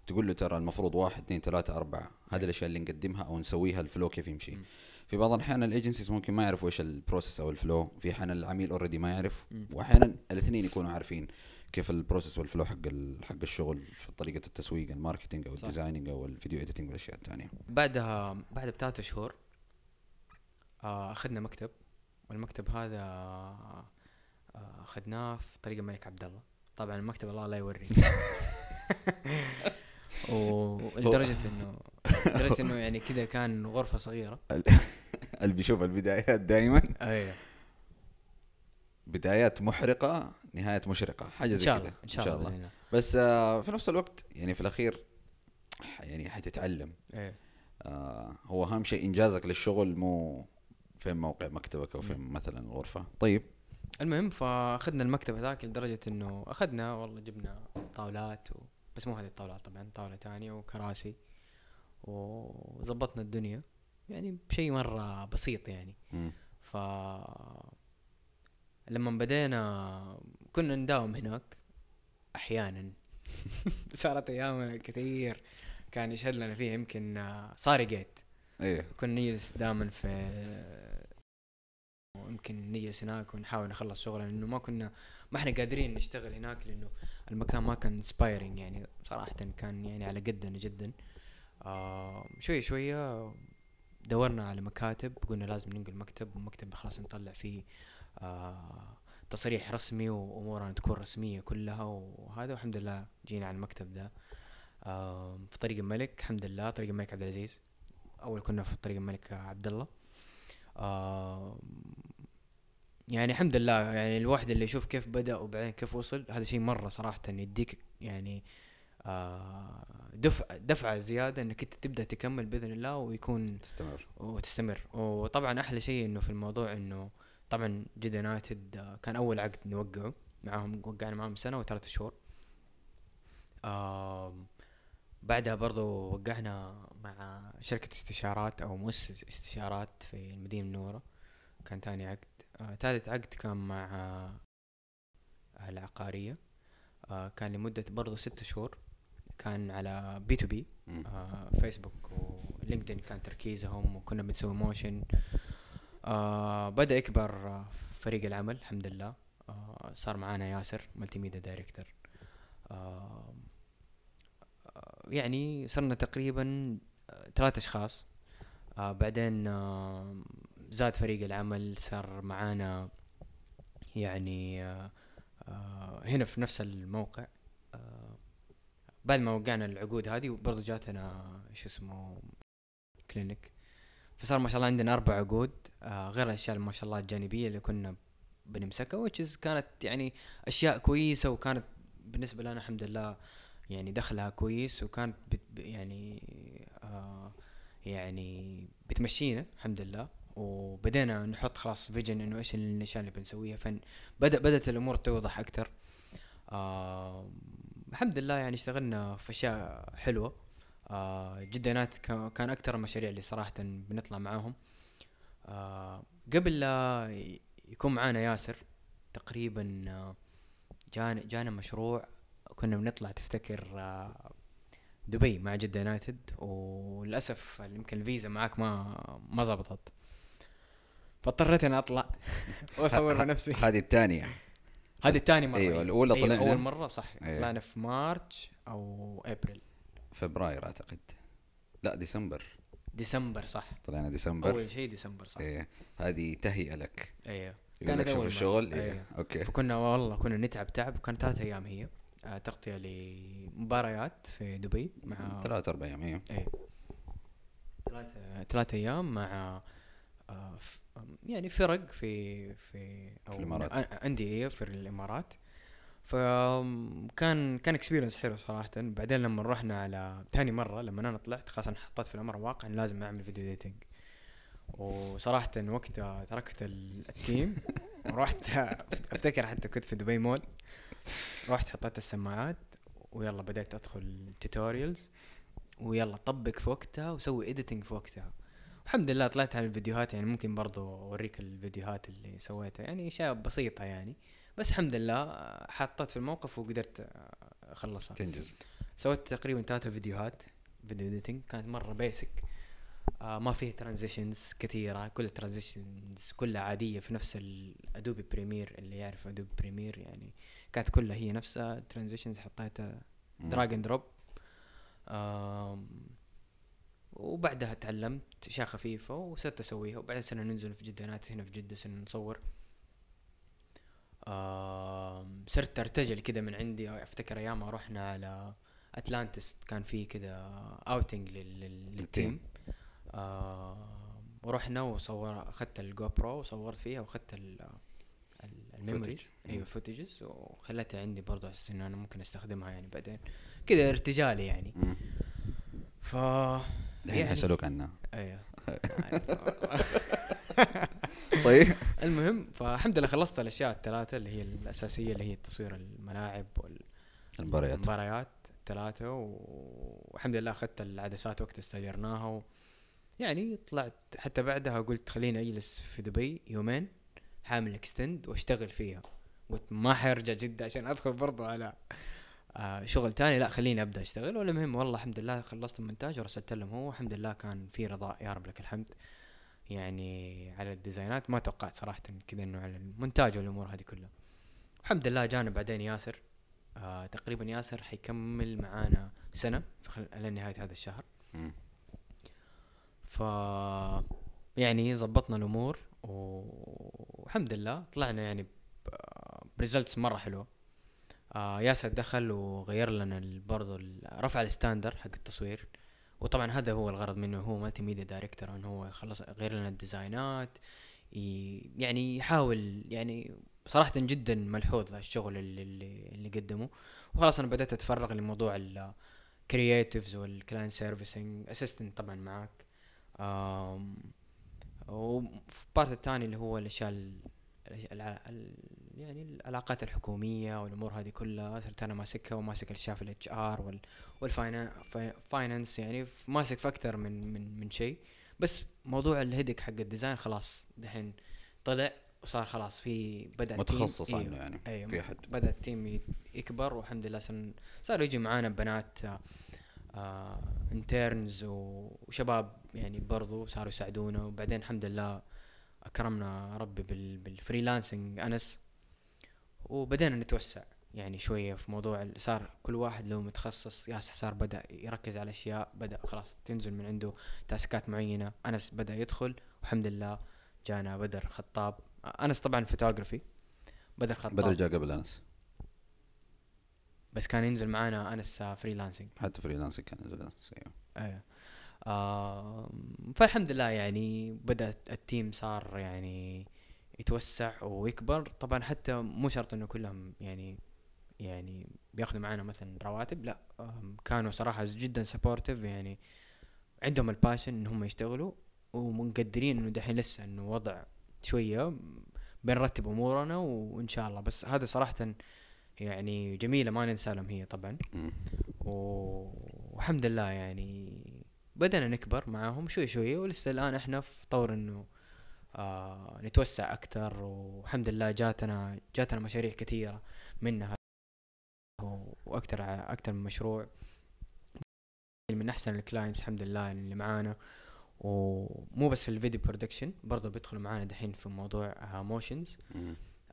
تقول له ترى المفروض واحد اثنين ثلاثة أربعة هذه الأشياء اللي نقدمها أو نسويها الفلو كيف يمشي في بعض الأحيان الإيجنسيز ممكن ما يعرفوا إيش البروسيس أو الفلو في احيان العميل أوريدي ما يعرف وأحيانا الاثنين يكونوا عارفين كيف البروسيس والفلو حق حق الشغل في طريقه التسويق الماركتينج او الديزايننج او الفيديو اديتنج والاشياء الثانيه بعدها بعد بثلاث شهور آه، اخذنا مكتب والمكتب هذا آه، اخذناه في طريق الملك عبد الله طبعا المكتب الله لا يوري ولدرجه انه لدرجه انه يعني كذا كان غرفه صغيره اللي بيشوف البدايات دائما ايوه بدايات محرقه نهايه مشرقه حاجه زي كذا ان شاء الله ان شاء الله, بس آه في نفس الوقت يعني في الاخير يعني حتتعلم ايه آه هو اهم شيء انجازك للشغل مو فين موقع مكتبك او فين نعم. مثلا الغرفه طيب المهم فاخذنا المكتب هذاك لدرجه انه اخذنا والله جبنا طاولات و... بس مو هذه الطاولات طبعا طاوله ثانيه وكراسي وظبطنا الدنيا يعني بشيء مره بسيط يعني م. ف لما بدينا كنا نداوم هناك احيانا صارت ايامنا كثير كان يشهد لنا فيه يمكن صار آه، جيت ايه كنا نجلس دائما في ويمكن نجلس هناك ونحاول نخلص شغلنا لانه ما كنا ما احنا قادرين نشتغل هناك لانه المكان ما كان انسبايرنج يعني صراحه كان يعني على قدنا جدا آه شوي شويه دورنا على مكاتب قلنا لازم ننقل مكتب ومكتب خلاص نطلع فيه آه تصريح رسمي وامورنا تكون رسميه كلها وهذا والحمد لله جينا على المكتب ده آه في طريق الملك الحمد لله طريق الملك عبد العزيز اول كنا في طريق الملك عبد الله آه يعني الحمد لله يعني الواحد اللي يشوف كيف بدا وبعدين كيف وصل هذا شيء مره صراحه يديك يعني آه، دفعه دفعه زياده انك انت تبدا تكمل باذن الله ويكون تستمر وتستمر وطبعا احلى شيء انه في الموضوع انه طبعا جدا يونايتد كان اول عقد نوقعه معاهم وقعنا معاهم سنه وثلاث شهور بعدها برضو وقعنا مع شركة استشارات أو مؤسسة استشارات في المدينة المنورة كان ثاني عقد آه، ثالث عقد كان مع آه، العقارية آه، كان لمدة برضو ستة شهور كان على بي تو بي فيسبوك ولينكدين كان تركيزهم وكنا بنسوي موشن آه بدا يكبر فريق العمل الحمد لله آه صار معانا ياسر ملتي ميديا دايركتر آه يعني صرنا تقريبا ثلاثة اشخاص بعدين زاد فريق العمل صار معانا يعني آه، آه، هنا في نفس الموقع آه، بعد ما وقعنا العقود هذه برضو جاتنا شو اسمه كلينك فصار ما شاء الله عندنا اربع عقود غير الاشياء ما شاء الله الجانبيه اللي كنا بنمسكها which كانت يعني اشياء كويسه وكانت بالنسبه لنا الحمد لله يعني دخلها كويس وكانت بت يعني آه يعني بتمشينا الحمد لله وبدينا نحط خلاص فيجن انه ايش الاشياء اللي بنسويها فن بدا بدات الامور توضح اكثر آه الحمد لله يعني اشتغلنا في اشياء حلوه آه جدينات كان اكثر المشاريع اللي صراحه بنطلع معاهم آه قبل لا يكون معانا ياسر تقريبا جان آه، جانا جانا مشروع كنا بنطلع تفتكر آه دبي مع جدة يونايتد وللاسف يمكن الفيزا معاك ما ما زبطت فاضطريت اني اطلع واصور مع نفسي هذه الثانية هذه الثانية مرة ايوه الاولى طلعنا أيوة اول مرة صح أيوة. طلعنا في مارتش او ابريل فبراير اعتقد لا ديسمبر ديسمبر صح طلعنا ديسمبر اول شيء ديسمبر صح ايه هذه تهيئة لك ايوه كانت اول الشغل أيوة. أيوة. اوكي فكنا والله كنا نتعب تعب وكانت ثلاث ايام هي آه، تغطيه لمباريات في دبي مع ثلاث اربع ايام ايوه إيه. ثلاث ثلاث ايام مع آه، يعني فرق في في او في الامارات انديه في الامارات فكان كان اكسبيرينس حلو صراحه بعدين لما رحنا على ثاني مره لما انا طلعت خلاص انا حطيت في الامر الواقع ان لازم اعمل فيديو ديتنج وصراحه وقتها تركت التيم ورحت افتكر حتى كنت في دبي مول رحت حطيت السماعات ويلا بدأت ادخل توتوريالز ويلا طبق في وقتها وسوي اديتنج في وقتها الحمد لله طلعت على الفيديوهات يعني ممكن برضو اوريك الفيديوهات اللي سويتها يعني اشياء بسيطه يعني بس الحمد لله آه، حطيت في الموقف وقدرت آه، اخلصها تنجز سويت تقريبا ثلاثة فيديوهات فيديو اديتنج كانت مره بيسك آه ما فيه ترانزيشنز كثيره كل الترانزيشنز كلها عاديه في نفس الادوبي بريمير اللي يعرف ادوبي بريمير يعني كانت كلها هي نفسها ترانزيشنز حطيتها دراج اند دروب آه وبعدها تعلمت اشياء خفيفه وصرت اسويها وبعدين صرنا ننزل في جده نات هنا في جده صرنا نصور صرت ارتجل كذا من عندي افتكر ايامها رحنا على اتلانتس كان في كذا اوتنج للتيم ورحنا وصور اخذت الجو برو وصورت فيها واخذت الميموريز ايوه فوتجز وخليتها عندي برضو على انه انا ممكن استخدمها يعني بعدين كذا ارتجالي يعني ف الحين يعني حيسالوك عنها ايوه طيب المهم فالحمد لله خلصت الاشياء الثلاثه اللي هي الاساسيه اللي هي تصوير الملاعب والمباريات المباريات الثلاثه والحمد لله اخذت العدسات وقت استاجرناها و... يعني طلعت حتى بعدها قلت خليني اجلس في دبي يومين حامل اكستند واشتغل فيها قلت ما حرجع جده عشان ادخل برضه على آه شغل تاني لا خليني ابدا اشتغل ولا مهم والله الحمد لله خلصت المونتاج ورسلت لهم هو الحمد لله كان في رضا يا رب لك الحمد يعني على الديزاينات ما توقعت صراحه كذا انه على المونتاج والامور هذه كلها الحمد لله جانا بعدين ياسر آه تقريبا ياسر حيكمل معانا سنه نهايه هذا الشهر ف يعني زبطنا الامور والحمد لله طلعنا يعني بريزلتس مره حلوه آه ياسر دخل وغير لنا برضو رفع الستاندر حق التصوير وطبعا هذا هو الغرض منه هو مالتي ميديا دايركتور انه هو يخلص غير لنا الديزاينات يعني يحاول يعني صراحة جدا ملحوظ الشغل اللي اللي قدمه وخلاص انا بدأت اتفرغ لموضوع الكرياتيفز والكلاين سيرفيسنج اسيستنت طبعا معاك وفي البارت الثاني اللي هو الاشياء يعني العلاقات الحكوميه والامور هذه كلها صرت انا ماسكها وماسك الشاف الاتش ار والفاينانس يعني ماسك في اكثر من من من شيء بس موضوع الهيدك حق الديزاين خلاص دحين طلع وصار خلاص في بدا متخصص إيه، عنه يعني أيوه في احد بدا التيم يكبر والحمد لله صاروا يجي معانا بنات آه انترنز وشباب يعني برضو صاروا يساعدونا وبعدين الحمد لله اكرمنا ربي بالفريلانسنج انس وبدأنا نتوسع يعني شوية في موضوع صار كل واحد له متخصص ياسر صار بدأ يركز على أشياء بدأ خلاص تنزل من عنده تاسكات معينة أنس بدأ يدخل والحمد لله جانا بدر خطاب أنس طبعا فوتوغرافي بدر خطاب بدر جاء قبل أنس بس كان ينزل معانا أنس فريلانسنج آه، حتى فريلانسنج كان ينزل أنس إيه. أيوه آه فالحمد لله يعني بدأ التيم صار يعني يتوسع ويكبر طبعا حتى مو شرط انه كلهم يعني يعني بياخذوا معانا مثلا رواتب لا كانوا صراحه جدا سبورتيف يعني عندهم الباشن ان هم يشتغلوا ومقدرين انه دحين لسه انه وضع شويه بنرتب امورنا وان شاء الله بس هذا صراحه يعني جميله ما ننسى لهم هي طبعا والحمد لله يعني بدنا نكبر معاهم شوي شوي ولسه الان احنا في طور انه آه نتوسع اكثر والحمد لله جاتنا جاتنا مشاريع كثيره منها واكثر اكثر من مشروع من احسن الكلاينتس الحمد لله اللي معانا ومو بس في الفيديو برودكشن برضه بيدخلوا معانا دحين في موضوع موشنز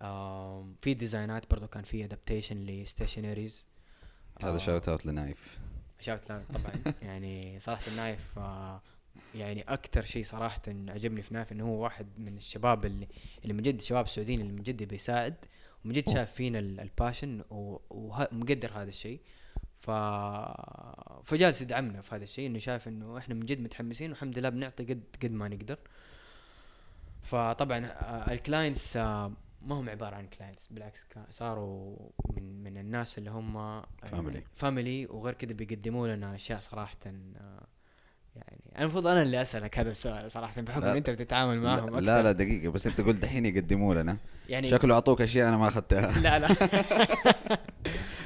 آه في ديزاينات برضه كان في ادابتيشن لستيشنريز هذا آه شاوت اوت لنايف شاوت اوت طبعا يعني صراحه النايف آه يعني اكثر شيء صراحه عجبني في ناف انه هو واحد من الشباب اللي اللي من جد الشباب السعوديين اللي من جد بيساعد ومن جد شاف فينا الباشن ومقدر هذا الشيء ف فجالس يدعمنا في هذا الشيء انه شاف انه احنا من جد متحمسين والحمد لله بنعطي قد قد ما نقدر فطبعا آه، الكلاينتس آه، ما هم عباره عن كلاينتس بالعكس صاروا من من الناس اللي هم فاميلي فاميلي وغير كذا بيقدموا لنا اشياء صراحه آه، يعني المفروض انا اللي اسالك هذا السؤال صراحه بحكم انت بتتعامل معهم لا, أكثر. لا لا دقيقه بس انت قلت دحين يقدموا لنا يعني شكله اعطوك اشياء انا ما اخذتها لا لا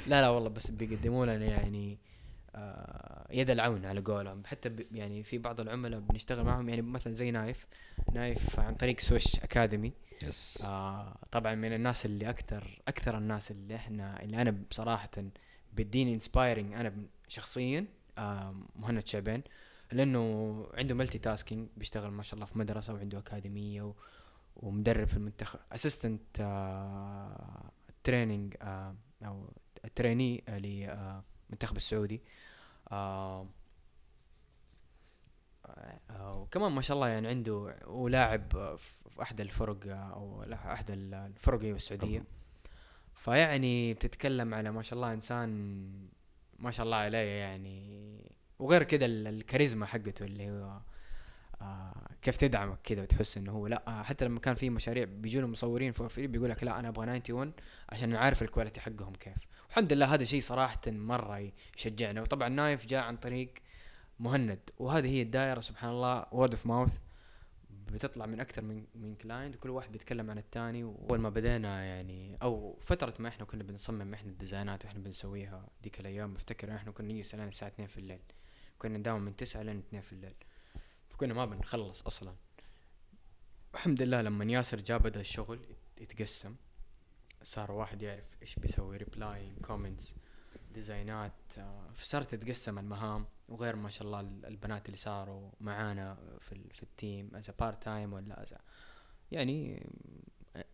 لا لا والله بس بيقدموا لنا يعني آه يد العون على قولهم حتى يعني في بعض العملاء بنشتغل معهم يعني مثلا زي نايف نايف عن طريق سويش اكاديمي يس آه طبعا من الناس اللي اكثر اكثر الناس اللي احنا اللي انا بصراحه بديني انسبايرنج انا شخصيا آه مهند شعبان لانه عنده ملتي تاسكينج بيشتغل ما شاء الله في مدرسه وعنده اكاديميه و... ومدرب في المنتخب اسيستنت آه، تريننج آه، او تريني للمنتخب آه، السعودي وكمان ما شاء الله يعني عنده ولاعب في احد الفرق او احد الفرق أيوة، السعوديه فيعني بتتكلم على ما شاء الله انسان ما شاء الله عليه يعني وغير كده الكاريزما حقته اللي هو آه كيف تدعمك كذا وتحس انه هو لا آه، حتى لما كان في مشاريع بيجوا له مصورين فور بيقول لك لا انا ابغى 91 عشان عارف الكواليتي حقهم كيف والحمد لله هذا شيء صراحه مره يشجعنا وطبعا نايف جاء عن طريق مهند وهذه هي الدائره سبحان الله وورد اوف ماوث بتطلع من اكثر من من كلاينت وكل واحد بيتكلم عن الثاني واول ما بدينا يعني او فتره ما احنا كنا بنصمم احنا الديزاينات واحنا بنسويها ديك الايام بفتكر احنا كنا نيجي الساعه 2 في الليل كنا نداوم من تسعة لين اثنين في الليل فكنا ما بنخلص اصلا الحمد لله لما ياسر جاء بدا الشغل يتقسم صار واحد يعرف ايش بيسوي ريبلاي كومنتس ديزاينات فصارت تتقسم المهام وغير ما شاء الله البنات اللي صاروا معانا في, في التيم از بارت تايم ولا از يعني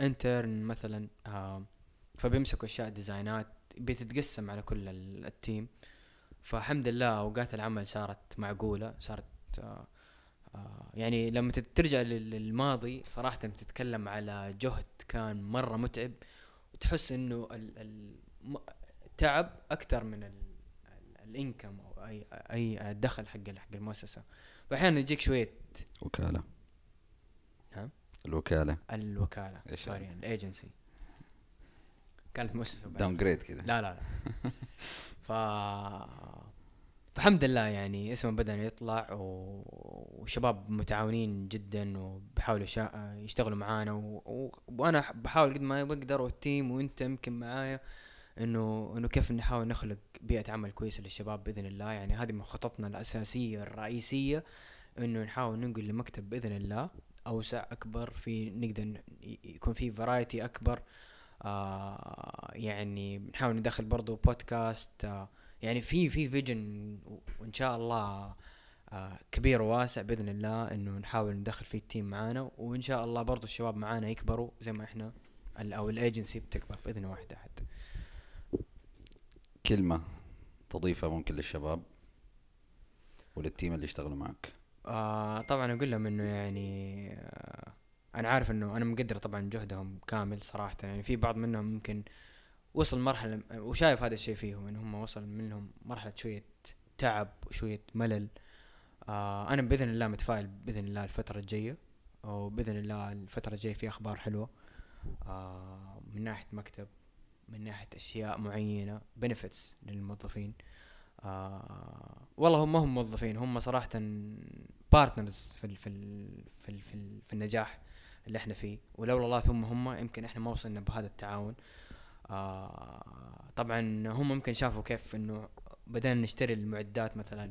انترن مثلا آه، فبيمسكوا اشياء ديزاينات بتتقسم على كل التيم فالحمد لله اوقات العمل صارت معقوله صارت آه، آه، يعني لما ترجع للماضي صراحه تتكلم على جهد كان مره متعب وتحس انه التعب اكثر من الانكم او اي اي الدخل حق حق المؤسسه فاحيانا يجيك شويه وكاله نعم الوكاله الوكاله سوري الايجنسي كانت مؤسسه داون جريد كذا لا لا لا ف لله يعني اسمه بدأ يطلع و... وشباب متعاونين جدا وبحاولوا شا... يشتغلوا معانا و... و... وانا بحاول قد ما بقدر والتيم وانت يمكن معايا انه انه كيف نحاول نخلق بيئه عمل كويسه للشباب باذن الله يعني هذه من خططنا الاساسيه الرئيسيه انه نحاول ننقل لمكتب باذن الله اوسع اكبر في نقدر يكون في فرايتي اكبر آه آه يعني بنحاول ندخل برضو بودكاست آه يعني في في فيجن وان شاء الله آه كبير وواسع باذن الله انه نحاول ندخل فيه التيم معانا وان شاء الله برضو الشباب معانا يكبروا زي ما احنا او الايجنسي بتكبر باذن واحد احد كلمه تضيفها ممكن للشباب وللتيم اللي يشتغلوا معك آه طبعا اقول لهم انه يعني آه انا عارف انه انا مقدر طبعا جهدهم كامل صراحه يعني في بعض منهم ممكن وصل مرحله وشايف هذا الشيء فيهم ان هم وصل منهم مرحله شويه تعب وشويه ملل آه انا باذن الله متفائل باذن الله الفتره الجايه وباذن الله الفتره الجايه في اخبار حلوه آه من ناحيه مكتب من ناحيه اشياء معينه بنفيتس للموظفين آه والله هم ما هم موظفين هم صراحه بارتنرز في الـ في ال في ال في, ال في النجاح اللي احنا فيه ولولا الله ثم هم يمكن احنا ما وصلنا بهذا التعاون آه طبعا هم ممكن شافوا كيف انه بدأنا نشتري المعدات مثلا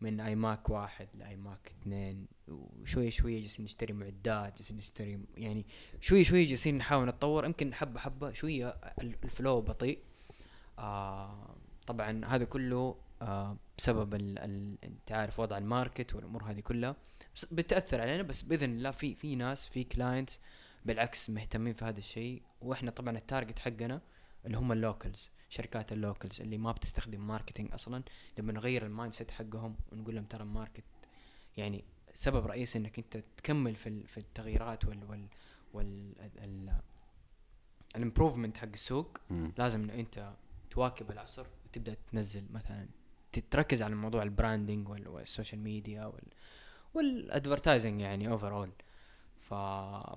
من اي ماك واحد لاي ماك اثنين وشوية شوية جالسين نشتري معدات جالسين نشتري يعني شوية شوية جالسين نحاول نتطور يمكن حبة حبة شوية الفلو بطيء آه طبعا هذا كله آه بسبب انت عارف وضع الماركت والامور هذه كلها بتاثر علينا بس باذن الله في في ناس في كلاينتس بالعكس مهتمين في هذا الشيء واحنا طبعا التارجت حقنا اللي هم اللوكلز شركات اللوكلز اللي ما بتستخدم ماركتينج اصلا لما نغير المايند سيت حقهم ونقول لهم ترى الماركت يعني سبب رئيسي انك انت تكمل في في التغييرات وال وال وال الامبروفمنت حق السوق م. لازم انه انت تواكب العصر وتبدا تنزل مثلا تركز على موضوع البراندنج والسوشيال ميديا وال والادفرتايزنج يعني اوفر ف...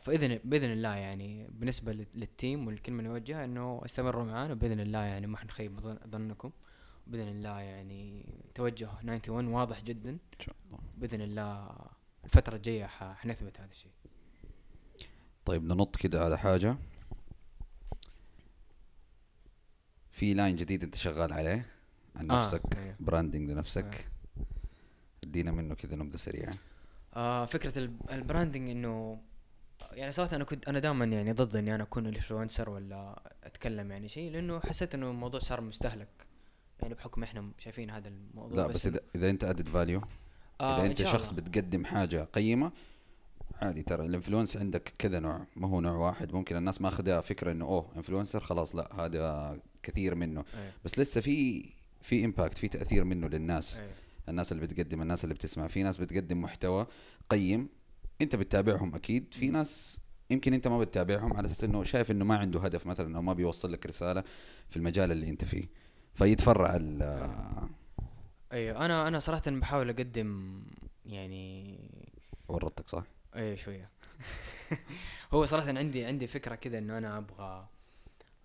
فاذن باذن الله يعني بالنسبه للتيم والكلمه اللي نوجهها انه استمروا معانا باذن الله يعني ما حنخيب ظنكم باذن الله يعني توجه 91 واضح جدا ان شاء الله باذن الله الفتره الجايه حنثبت هذا الشيء طيب ننط كده على حاجه في لاين جديد انت شغال عليه عن آه، نفسك آه. براندنج لنفسك آه. ادينا منه كذا نبذه سريعه آه فكره البراندنج انه يعني صراحه انا كنت انا دائما يعني ضد اني انا اكون انفلونسر ولا اتكلم يعني شيء لانه حسيت انه الموضوع صار مستهلك يعني بحكم احنا شايفين هذا الموضوع لا بس, بس اذا اذا انت ادد فاليو آه اذا انت شخص الله. بتقدم حاجه قيمه عادي ترى الانفلونس عندك كذا نوع ما هو نوع واحد ممكن الناس ماخذها فكره انه اوه انفلونسر خلاص لا هذا كثير منه أيه. بس لسه في في امباكت في تاثير منه للناس أيه. الناس اللي بتقدم الناس اللي بتسمع في ناس بتقدم محتوى قيم انت بتتابعهم اكيد في ناس يمكن انت ما بتتابعهم على اساس انه شايف انه ما عنده هدف مثلا او ما بيوصل لك رساله في المجال اللي انت فيه فيتفرع ال ايوه انا انا صراحه بحاول اقدم يعني ورطتك صح؟ اي شويه هو صراحه عندي عندي فكره كذا انه انا ابغى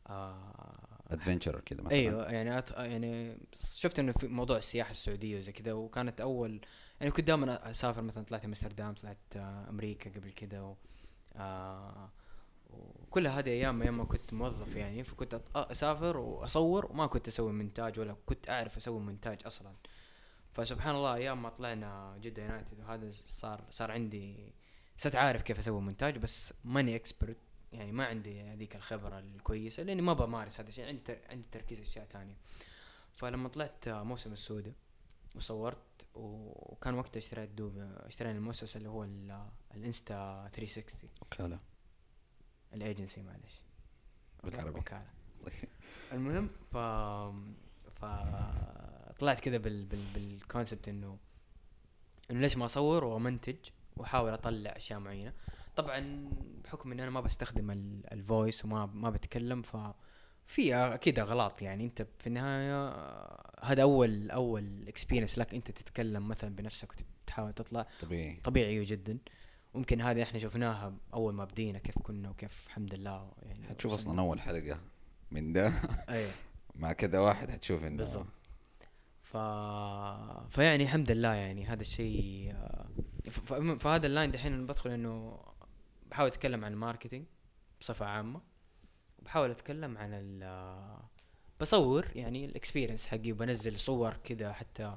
آه، ادفنتشر كذا مثلا ايوه يعني أت... يعني شفت انه في موضوع السياحه السعوديه وزي كذا وكانت اول يعني كنت دائما اسافر مثلا طلعت امستردام طلعت آه، امريكا قبل كذا و... آه، وكل هذه ايام ايام ما كنت موظف يعني فكنت أت... اسافر واصور وما كنت اسوي مونتاج ولا كنت اعرف اسوي مونتاج اصلا فسبحان الله ايام ما طلعنا جده يونايتد وهذا صار صار عندي صرت عارف كيف اسوي مونتاج بس ماني اكسبرت يعني ما عندي هذيك الخبره الكويسه لاني ما بمارس هذا الشيء عندي تر... عندي تركيز اشياء ثانيه فلما طلعت موسم السوداء وصورت وكان وقتها اشتريت دوب اشترينا المؤسسه اللي هو الانستا 360 وكاله الايجنسي معلش بالعربي وكاله المهم ف ف طلعت كذا بال بال بالكونسبت انه انه ليش ما اصور وامنتج واحاول اطلع اشياء معينه طبعا بحكم اني انا ما بستخدم الفويس وما ما بتكلم ف في اكيد اغلاط يعني انت في النهايه هذا اول اول اكسبيرينس لك انت تتكلم مثلا بنفسك وتحاول تطلع طبيعي طبيعي جدا ممكن هذه احنا شفناها اول ما بدينا كيف كنا وكيف الحمد لله يعني حتشوف اصلا اول حلقه من ده ايوه مع كذا واحد حتشوف انه بالضبط ف... فيعني الحمد لله يعني هذا الشيء ف... فهذا اللاين دحين انا بدخل انه بحاول اتكلم عن الماركتينج بصفه عامه وبحاول اتكلم عن ال بصور يعني الاكسبيرينس حقي وبنزل صور كذا حتى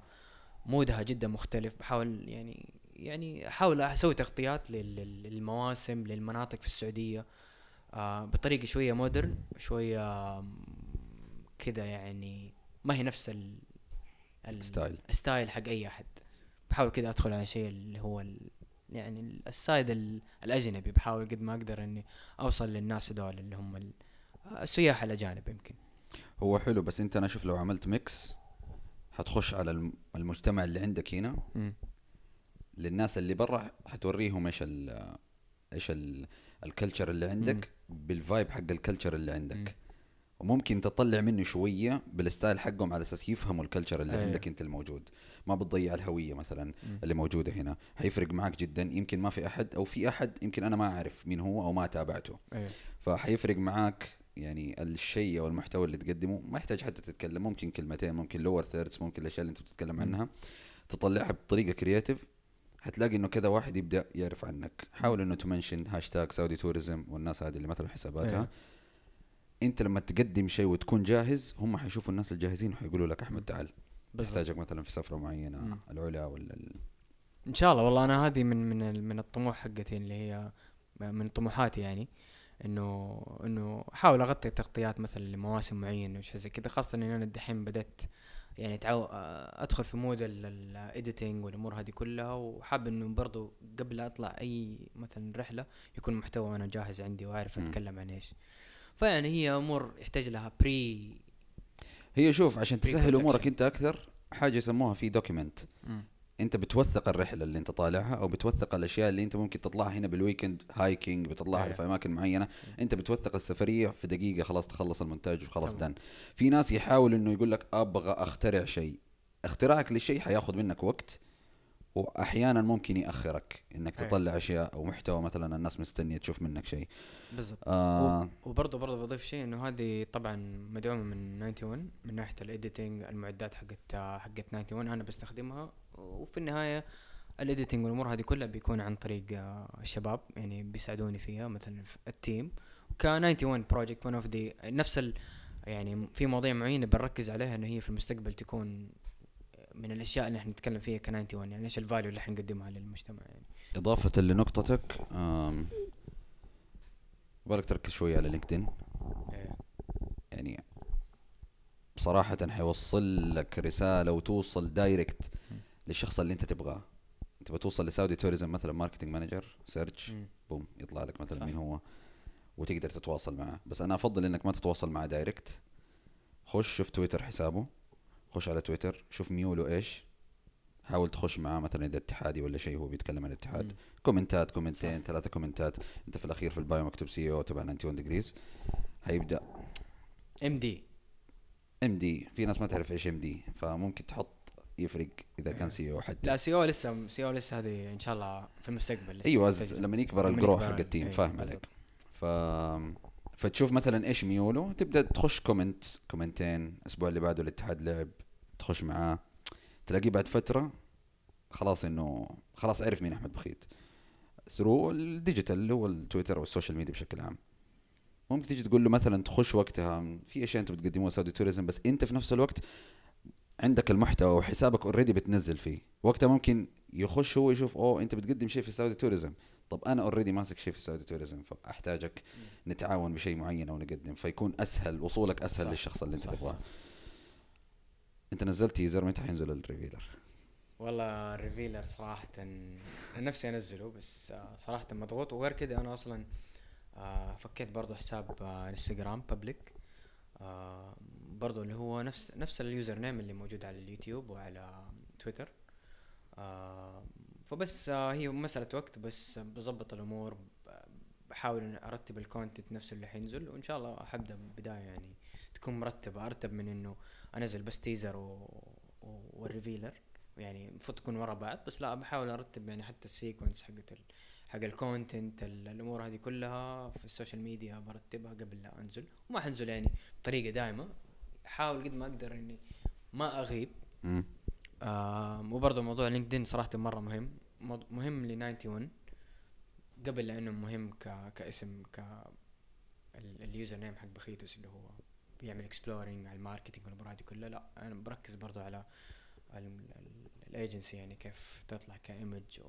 مودها جدا مختلف بحاول يعني يعني احاول اسوي تغطيات للمواسم للمناطق في السعوديه آه بطريقه شويه مودرن شويه كذا يعني ما هي نفس ال الستايل الستايل حق اي احد بحاول كذا ادخل على شيء اللي هو ال يعني السايد الاجنبي بحاول قد ما اقدر اني اوصل للناس هذول اللي هم السياح الاجانب يمكن هو حلو بس انت انا اشوف لو عملت ميكس حتخش على المجتمع اللي عندك هنا م. للناس اللي برا حتوريهم ايش ايش الكلتشر اللي عندك م. بالفايب حق الكلتشر اللي عندك م. وممكن تطلع منه شويه بالستايل حقهم على اساس يفهموا الكلتشر اللي أيه. عندك انت الموجود ما بتضيع الهويه مثلا اللي موجوده هنا حيفرق معك جدا يمكن ما في احد او في احد يمكن انا ما اعرف مين هو او ما تابعته أيه. فحيفرق معك يعني الشيء او المحتوى اللي تقدمه ما يحتاج حتى تتكلم ممكن كلمتين ممكن لور ثيردز ممكن الاشياء اللي انت بتتكلم عنها تطلعها بطريقه كرياتيف حتلاقي انه كذا واحد يبدا يعرف عنك حاول انه تمنشن هاشتاج سعودي توريزم والناس هذه اللي مثلا حساباتها أيه. انت لما تقدم شيء وتكون جاهز هم حيشوفوا الناس الجاهزين وحيقولوا لك احمد تعال تحتاجك مثلا في سفره معينه العلا ولا ال... ان شاء الله والله انا هذه من من من الطموح حقتي اللي هي من طموحاتي يعني انه انه احاول اغطي تغطيات مثلا لمواسم معينه وش زي كذا خاصه اني انا دحين بدات يعني تعو... ادخل في مود الايديتنج والامور هذه كلها وحاب انه برضو قبل اطلع اي مثلا رحله يكون محتوى انا جاهز عندي واعرف اتكلم عن ايش فيعني هي امور يحتاج لها بري هي شوف عشان تسهل امورك انت اكثر حاجه يسموها في دوكيمنت انت بتوثق الرحله اللي انت طالعها او بتوثق الاشياء اللي انت ممكن تطلعها هنا بالويكند هايكينج بتطلعها أيوة. في اماكن معينه انت بتوثق السفريه في دقيقه خلاص تخلص المونتاج وخلاص دان في ناس يحاول انه يقول لك ابغى اخترع شيء اختراعك للشيء حياخذ منك وقت واحيانا ممكن ياخرك انك إيه. تطلع اشياء او محتوى مثلا الناس مستنيه تشوف منك شيء بالضبط آه وبرضه برضه بضيف شيء انه هذه طبعا مدعومه من 91 من ناحيه الايديتنج المعدات حقت حقت 91 انا بستخدمها وفي النهايه الايديتنج والامور هذه كلها بيكون عن طريق آه، الشباب يعني بيساعدوني فيها مثلا في التيم ك 91 بروجكت ون اوف ذا نفس ال يعني في مواضيع معينه بنركز عليها ان هي في المستقبل تكون من الاشياء اللي احنا نتكلم فيها كناينتي 91 يعني ايش الفاليو اللي احنا نقدمها للمجتمع يعني اضافه لنقطتك بالك تركز شويه على لينكدين إيه. يعني بصراحه حيوصل لك رساله وتوصل دايركت للشخص اللي انت تبغاه انت بتوصل لساودي توريزم مثلا ماركتنج مانجر سيرش بوم يطلع لك مثلا صح. مين هو وتقدر تتواصل معه بس انا افضل انك ما تتواصل معه دايركت خش شوف تويتر حسابه خش على تويتر شوف ميوله ايش حاول تخش معاه مثلا اذا اتحادي ولا شيء هو بيتكلم عن الاتحاد مم. كومنتات كومنتين ثلاثه كومنتات انت في الاخير في البايو مكتوب سي او e تبع 91 ديجريز حيبدا ام دي ام دي في ناس ما تعرف ايش ام دي فممكن تحط يفرق اذا كان سي e او حتى لا سي او لسه سي او e لسه هذه ان شاء الله في المستقبل ايوه لما يكبر الجرو حق التيم إيه، فاهم عليك ف فتشوف مثلا ايش ميوله تبدا تخش كومنت كومنتين الاسبوع اللي بعده الاتحاد لعب تخش معاه تلاقيه بعد فتره خلاص انه خلاص عرف مين احمد بخيت ثرو الديجيتال اللي هو التويتر والسوشيال ميديا بشكل عام ممكن تيجي تقول له مثلا تخش وقتها في اشياء انتم بتقدموها سعودي توريزم بس انت في نفس الوقت عندك المحتوى وحسابك اوريدي بتنزل فيه وقتها ممكن يخش هو يشوف اوه انت بتقدم شيء في سعودي توريزم طب انا اوريدي ماسك شيء في السعودي توريزم فاحتاجك نتعاون بشيء معين او نقدم فيكون اسهل وصولك اسهل صح للشخص اللي انت تبغاه انت نزلت تيزر متى حينزل الريفيلر؟ والله الريفيلر صراحة أنا نفسي أنزله بس آه، صراحة مضغوط وغير كذا أنا أصلا آه، فكيت برضو حساب انستغرام آه، بابليك برضو اللي هو نفس نفس اليوزر نيم اللي موجود على اليوتيوب وعلى تويتر فبس آه، هي مساله وقت بس بظبط الامور بحاول اني ارتب الكونتنت نفسه اللي حينزل وان شاء الله حبدا من البدايه يعني تكون مرتبه ارتب من انه انزل بس تيزر و... و... والريفيلر يعني المفروض تكون ورا بعض بس لا بحاول ارتب يعني حتى السيكونس حقت ال... حق الكونتنت الامور هذه كلها في السوشيال ميديا برتبها قبل لا انزل وما حنزل يعني بطريقه دائمه احاول قد ما اقدر اني ما اغيب آه، وبرضه موضوع لينكدين صراحه مره مهم مهم ل 91 قبل لانه مهم ك... كاسم ك اليوزر نيم حق بخيتوس اللي هو بيعمل اكسبلورنج على الماركتنج والامور هذه كلها لا انا بركز برضه على الايجنسي يعني كيف تطلع كايمج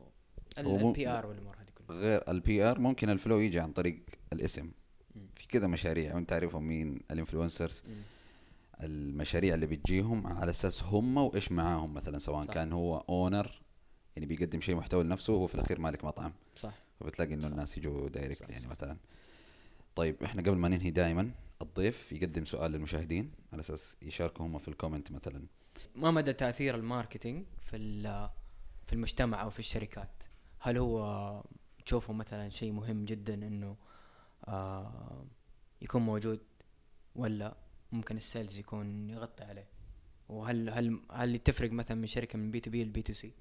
البي ار والامور هذه كلها غير البي ار ممكن الفلو يجي عن طريق الاسم في كذا مشاريع وانت عارفهم مين الانفلونسرز المشاريع اللي بتجيهم على اساس هم وايش معاهم مثلا سواء صح. كان هو اونر يعني بيقدم شيء محتوى لنفسه وهو في الاخير مالك مطعم صح فبتلاقي انه الناس يجوا دايركت يعني صح. مثلا طيب احنا قبل ما ننهي دائما الضيف يقدم سؤال للمشاهدين على اساس يشاركوا هم في الكومنت مثلا ما مدى تاثير الماركتينج في في المجتمع او في الشركات هل هو تشوفه مثلا شيء مهم جدا انه آه يكون موجود ولا ممكن السيلز يكون يغطي عليه وهل هل هل تفرق مثلا من شركه من بي تو بي لبي تو سي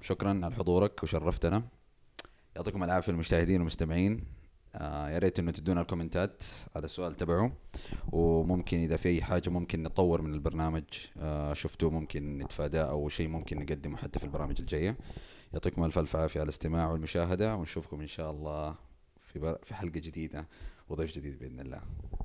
شكرا على حضورك وشرفتنا يعطيكم العافيه المشاهدين والمستمعين آه يا ريت انه تدونا الكومنتات على السؤال تبعه وممكن اذا في اي حاجه ممكن نطور من البرنامج آه شفتوه ممكن نتفاداه او شيء ممكن نقدمه حتى في البرامج الجايه يعطيكم الف الف عافيه على الاستماع والمشاهده ونشوفكم ان شاء الله في بر... في حلقه جديده وضيف جديد باذن الله